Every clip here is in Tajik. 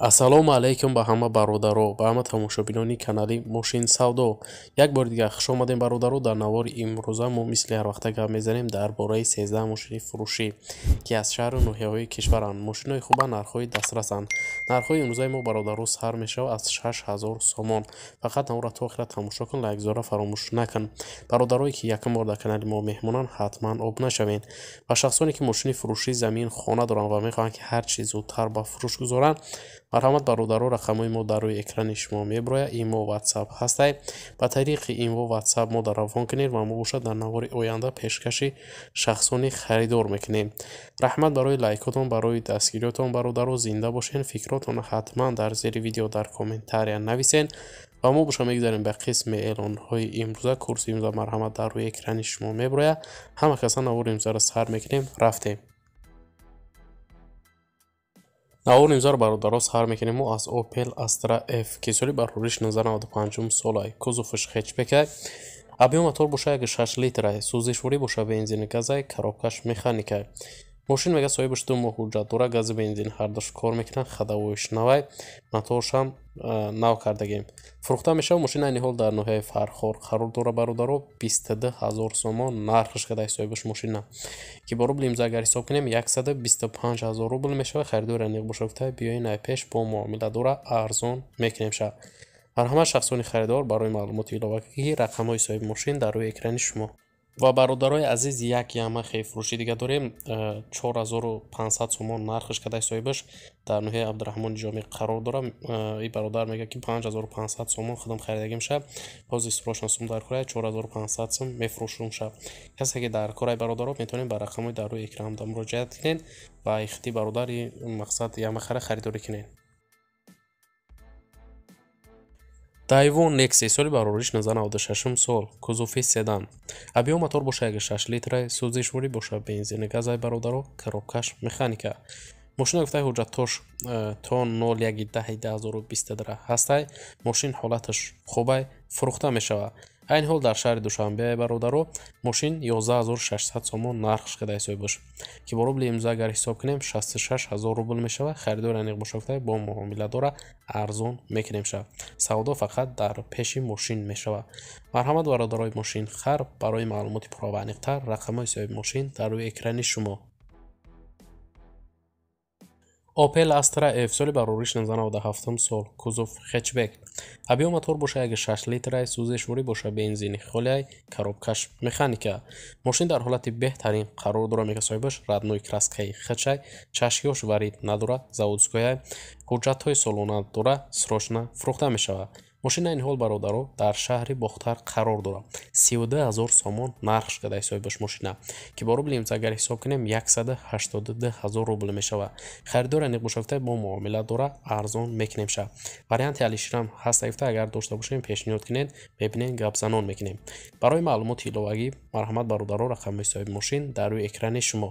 السلام علیکم به همه برادرها و همه تماشابینان کانال ماشین سودا یک بار دیگر خوش اومدین برادرها در نوار امروز ما مثل هر وقت گپ میزنیم درباره 13 ماشین فروشی که از شهر نوهای کشور آن ماشین های خوبه نرخ های دسترس امروز ما برادرها سر میشو از 6000 سومان فقط اون تو اخر تماشا کن لایک زرا فراموش نکن برادرایی که یکم بار در کانال ما مهمونان حتما اب نشوین با شخصانی که ماشین فروشی زمین خونه دارن و میخوان که هر چیز زودتر به فروش گذارن марҳамат бародару рақамҳои мо дар рӯи экрани шумо мебирояд имо ватсап ҳастед ба тариқи имо ватсап мо даравон кунед ва мобошад дар навори оянда пешкаши шахсони харидор мекунем раҳмат барои лайкотон барои дастгириётон бародару зинда бошед фикротон ҳатман дар зери видео дар комментария нависен ва мо буша мегузарем ба қисми эълонҳои имрӯза курси имза марҳамат дар рӯи экрани шумо мебирояд ҳама каса навори имзара сар мекунем рафтем даъвои нимзоро бародарос хабар мекунем мо аз опел астра ф ки соли барори 195 солаи кузуфаш хечбека объем мотор бошад як 6 литра сӯзишворӣ бошад бензингазай коробкаш механикай мошин мега соҳибаш ду моҳ ҳуҷҷат дора гази бензин ҳардаш кор мекунад хадавоиш навай матошам нав кардагем фурӯхта мешава мошин айни ҳол дар ноҳияи фархор қарор дора бародаро бистду ҳазор сомон нархиш кадаи соҳибаш мошина ки бо рубли имзо агар ҳисоб кунем яксаду бисту панҷ ҳазор рубл мешава харидори аниқ боша гуфта биёин ай пеш бо муомила дора арзон мекунем шава ҳар ҳама шахсони харидор барои маълумоти иловагӣ рақамҳои соҳиби мошин дар рӯи экрани шумо ва бародарои азиз як ямахи фурӯши дига дорем 4500 э, сомон нархиш кадаи соҳибаш дар ноҳияи абдураҳмон ҷомӣ қарор дора э, и бародар мегӯяд ки 5500 сомон худам харидагимша боз истирошнасум дар кураи 4500 сом мефурӯшумша касе ки дар кораи бародаро метавонем ба рақамои дар рӯи экранамда муроҷиат кунен ва ихти бародари мақсад ямахара харидорӣ кунен дайвон некси соли барориш 96 сол кузуфи седан абиё мотор боша 6 литра сӯзишворӣ боша бензини газай бародаро каробкаш механика мошина гуфтаи ҳуҷҷатош то 01 10 2023 ҳастай мошин ҳолаташ хубай фурӯхта мешавад айни ҳол дар шаҳри душанбеаи бародаро мошин 16600 сомон нарх шида ҳисобш ки бо рубли имзо агар ҳисоб кунем 66000 рубл мешавад харидори аниқмушокта бо муомиладора арзон мекунемшавад савдо фақат дар пеши мошин мешавад марҳамат бародарои мошин хар барои маълумоти пурраваниқтар рақамои соҳиби мошин дар рӯи экрани шумо опел астра эфсоли барори 197 сол кузов хечбек объем мотор боша 6 литра сӯзешворӣ боша бензини холияй коробкаш механика мошин дар ҳолати беҳтарин қарор дора мекасоибаш роднои краскаи хечай чашкиош варид надора заводскояй ҳуҷҷатҳои солона дора срочна фурӯхта мешавад мошина ин ҳол бародаро дар шаҳри бохтар қарор дорам 32000 сомон нарх шуда ҳисобиш мошина ки бо рубли имз агар ҳисоб кунем 182000 рубл мешавад харидор аниқ гӯшафта бо муомила дора арзон мекунемша варианти алишрам ҳаст гифта агар дошта бошем пешниҳод кунед мебинем гапзанон мекунем барои маълумоти иловагӣ марҳамат бародаро рақами ҳисоби мошин дар рӯи экрани шумо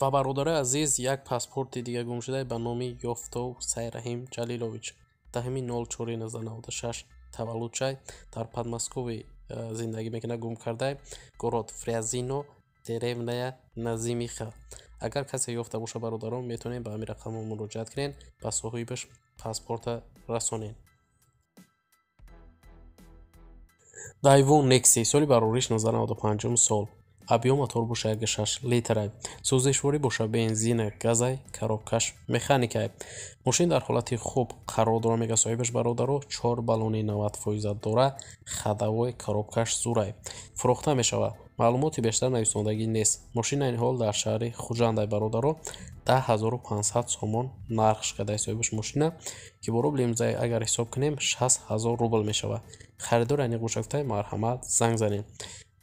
ва бародари азиз як паспорти дигар гумшуда ба номи ёфтов сайраҳим ҷалилович таҳми 04196 таваллудшай дар подмоскови э, зиндагӣ мекуна гум кардай город фрязино деревная назимиха агар касе ёфта боша бародарон метавонед ба ҳамин рақамо муроҷиат кунед ба соҳибаш паспорта расонед дайву некси соли барориш 1995 сол абёматор бошад гашаш литра сӯзишворӣ боша бензина газай коробкаш механикай мошин дар ҳолати хуб қарор дора мегӯяд соҳибаш бародаро чор баллони навд фоиза дора хадавои коробкаш зурай фурӯхта мешавад маълумоти бештар нависондагӣ нест мошин айни ҳол дар шаҳри хуҷандай бародаро 1500 сомон нарх шикадаи соҳибаш мошина ки бо рубли имзаи агар ҳисоб кунем 60000 рубл мешавад харидор айни гӯшакутай марҳамат занг занем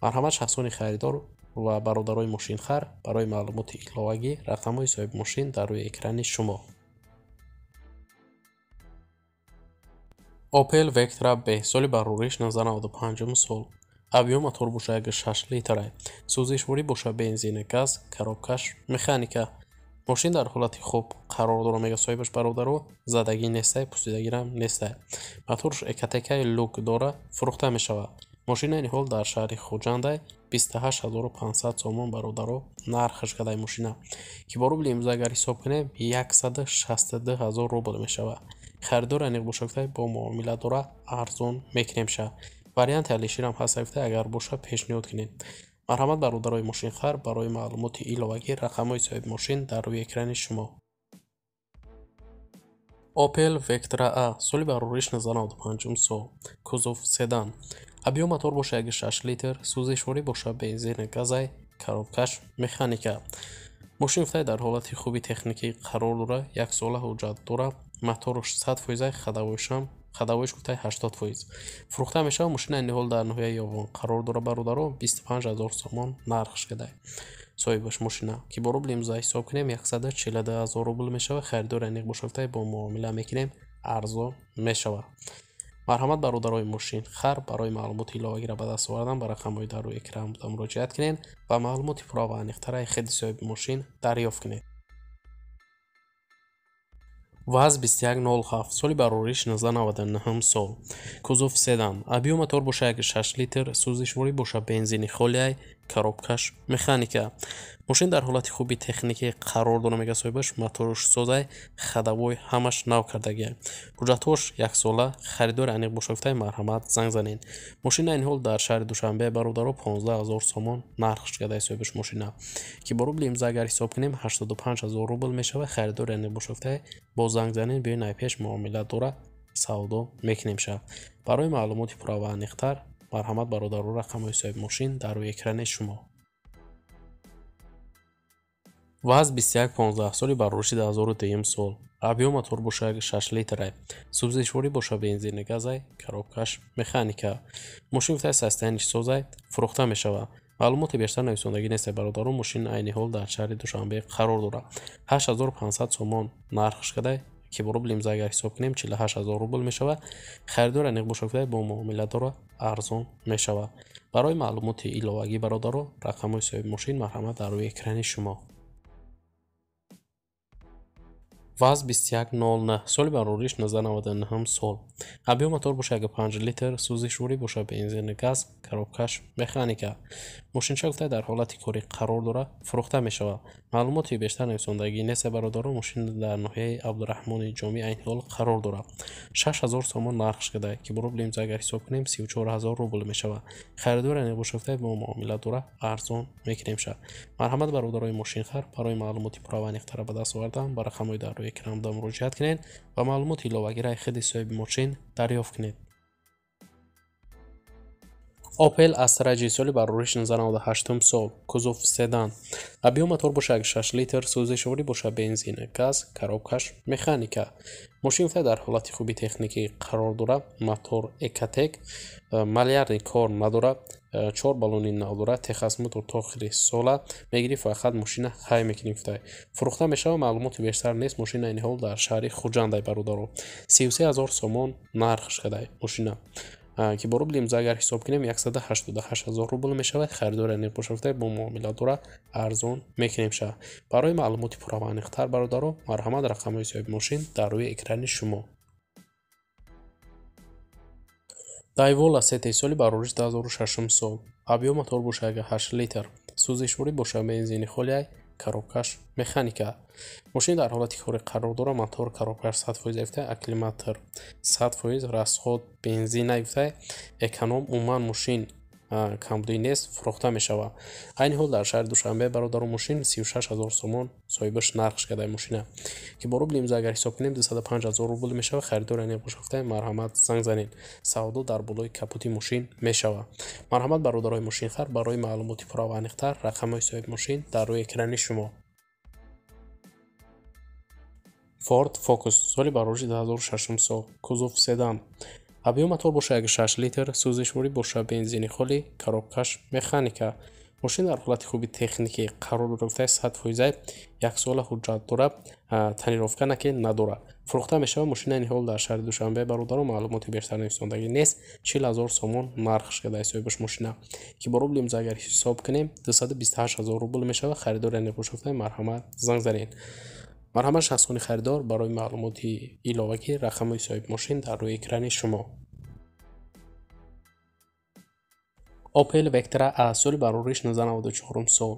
марҳамат шахсони харидор ва бародарои мошинхар барои маълумоти иловагӣ рақамҳои соҳиби мошин дар рӯи экрани шумо опел вектра б соли барруриш 95 сол абёма турбушаяга 6 литра сӯзишворӣ боша бензини газ каробкаш механика мошин дар ҳолати хуб қарор дора мега соҳибаш бародару задагӣ нестае пусидагирам нестае матурш экатекаи лук дора фурӯхта мешавад мошин айни ҳол дар шаҳри хуҷандай 28500 сомон бародаро нархаш кардаи мошина ки бо рубли имзо агар ҳисоб кунем 162000 рубл мешавад харидори аниқбошоктай бо муомила дора арзон мекунемшавад варианти алиширам ҳасавифта агар боша пешниҳод кунед марҳамат бародарои мошинхар барои маълумоти иловагӣ рақамҳои соҳиби мошин дар рӯи экрани шумо opel vectra a соли барориш 95 сол кузов седан абё мотор боша 6 литр сӯзишворӣ боша бензин газай коробкаш механика мошин гуфтае дар ҳолати хуби техникӣ қарор дора як сола ҳуҷҷат дора моторош 100 фоизаи хадавоишам хадавоиш гуфтаи 80 фоиз фурӯхта мешава мошин айни ҳол дар ноҳияи ёбон қарор дора бародаро 25 0 сомон нархш гидай соҳибаш мошина ки бо рубли имзо ҳисоб кунем 142 0 рубл мешава харидори аниқ боша гуфтае бо муомила мекунем арзо мешавад марҳамат бародарои мошин хар барои маълумоти иловагиро ба даст овардан ба рақамҳои дарои экранда муроҷиат кунед ва маълумоти пурра ва аниқтараи хидми соҳиби мошин дарёфт кунед ваз 2107 соли барориш 1999 сол кузов седан объёма тор боша 6 литр сӯзишворӣ боша бензини холияй коробкаш механика мошин дар ҳолати хуби техникӣ қарор дона мегасоҳибаш матораш созай хадавой ҳамаш нав кардаги ҳуҷҷатҳош яксола харидори аниқ бошофтаи марҳамат занг занед мошин айни ҳол дар шаҳри душанбе бародаро 15000 сомон нарх шикадаи соҳибаш мошина ки бо рубли имза агар ҳисоб кунем 85000 рубл мешавад харидори аниқ бошофтаи бо занг занед биёи найпеш муомила дора савдо мекунем шавад барои маълумоти пурра ва аниқтар марҳамат бародару рақамои соҳиби мошин дар рӯи экрани шумо ваз 2115 соли барроишида 1дуюм сол абё мотор бошаяк 6 литрае субзишворӣ боша бензини газай каробкаш механика мошин гуфтаи састаниш созай фурӯхта мешавад маълумоти бештар нависондагӣ нестед бародару мошин айни ҳол дар шаҳри душанбе қарор дорад 8500 сомон нарх шкадай که با روبل امضا اگر حساب کنیم 48000 روبل می شود خریدار نقد شده با معامله را ارزان می شود برای معلومات ایلاوگی برادر رقم صاحب ماشین مرحمت در روی اکران شما واز بستیاک نول نه سول بر روریش نزن و ده نهم سول قبیو مطور بوشه اگه 5 لیتر سوزی شوری بوشه بنزین گاز کروبکش مکانیکا موشین شکلتا در حالت کوری قرار داره فروخته می شود معلوماتی بیشتر نویسندگی نسه برادارو موشین در نوحیه عبدالرحمن جامی این حال قرار داره 6000 سومان نرخش کده که برو بلیم زگر حساب کنیم 34000 روبل می شود خریدور نگو شفته به معامله داره ارزان میکنیم شد مرحمت برادارو موشین خر برای معلوماتی پراوانی اختره به دست آوردن برای در ҳамроҳи кинамдо муроҷиат кунед ва маълумоти иловагира хиди соҳиби мошин дарёфт кунед опел аз сараҷи соли барориш 198 сол кузов седан абиё мотор бошад 6 литр сӯзишворӣ бошад бензин газ коробкаш механика мошин вате дар ҳолати хуби техникӣ қарор дора мотор экатек малярди кор надора э, чор балони нав дора техас мотор то охири сола мегирӣ фақат мошина ҳай мекунем фитай фурӯхта мешава маълумоти бештар нест мошина айни ҳол дар шаҳри хуҷандай бародаро 33 ҳазор сомон нархш кадай мошина ки бо рубли имзо агар ҳисоб кунем 188000 рубл мешавад харидори нирқушрафта бо муомилатура арзон мекунем шавад барои маълумоти пурраваниқтар бародаро марҳамат рақамҳои соҳиби мошин дар рӯи экрани шумо дайвола сетаи соли барориш 206 сол абёматор бошага 8 литр сӯзишворӣ бошаг бензини холияй карокаш механика мошин дар ҳолати кори қарор дора мотор карокаш сфоз ёфта аклиматор сфоз расход бензин наёфта эконом умуман мошин камбудӣ нест фурӯхта мешавад айни ҳол дар шаҳри душанбе бародару мошин 36 0 сомон соҳибаш нарх шикардаи мошина ки бо рубли имзо агар ҳисоб кунем 25 0 рубл мешавад харидор яне хушгуфта марҳамат занг занед савдо дар болои капути мошин мешавад марҳамат бародарои мошинхар барои маълумоти пурраву аниқтар рақамҳои соҳиби мошин дар рӯи экрани шумо форд фокус соли барориҷи 206 кузов седан аби мотор бошад 16 литр сӯзишворӣ бошад бензини холӣ коробкаш механика мошин дар ҳолати хуби техникӣ қарор гирифтаи сатфоизаи яксола ҳуҷҷат дорад тонировка наке надорад фурӯхта мешавад мошин айни ҳол дар шаҳри душанбе бародарон маълумоти бештар нависондагӣ нест чил ҳазор сомон нарх шида ҳисобибаш мошина ки бо рубли мзагар ҳисоб кунем 228 ҳазор рубл мешавад харидори нақошофтаи марҳамат занг заред марҳамат шахсони харидор барои маълумоти иловагӣ рақамои соҳибмошин дар рӯи экрани шумо опел вектра аз соли барори 1994 сол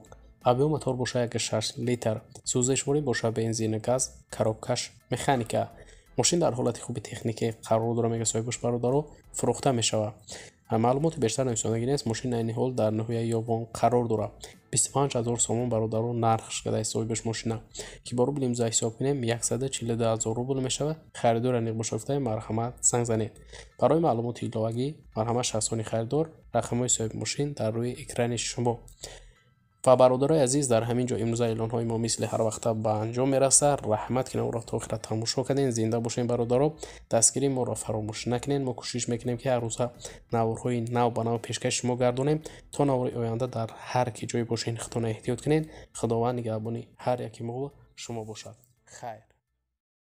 авиоматор бо 66 литр сӯзишворӣ боша бензини газ каробкаш механика мошин дар ҳолати хуби техникӣ қарор дора мега соҳибаш бародаро фурӯхта мешавад маълумоти бештар нависонаги нест мошин айни ҳол дар ниҳояи ёбон қарор дорад 25000 сомон бародарон нарх шудааи соҳибаш мошина ки бо рубли имзо ҳисоб кунем 142000 рубл мешавад харидор аниқбошофтаи марҳамат занг занед барои маълумоти иловагӣ марҳамат шахсони харидор рақамҳои соҳиби мошин дар рӯи экрани шумо ва бародарои азиз дар ҳамин ҷо имрӯза эълонҳои мо мисли ҳарвақта ба анҷом мерасад раҳмат ки навро то охират тамошо кардин зинда бошем бародаро дастгирии моро фаромӯш накунед мо кӯшиш мекунем ки ҳаррӯза наворҳои нав ба нав пешкаши шумо гардонем то навори оянда дар ҳар ки ҷое бошед хитона эҳтиёт кунед худованд нигаҳбони ҳар яки мо шумо бошад хайр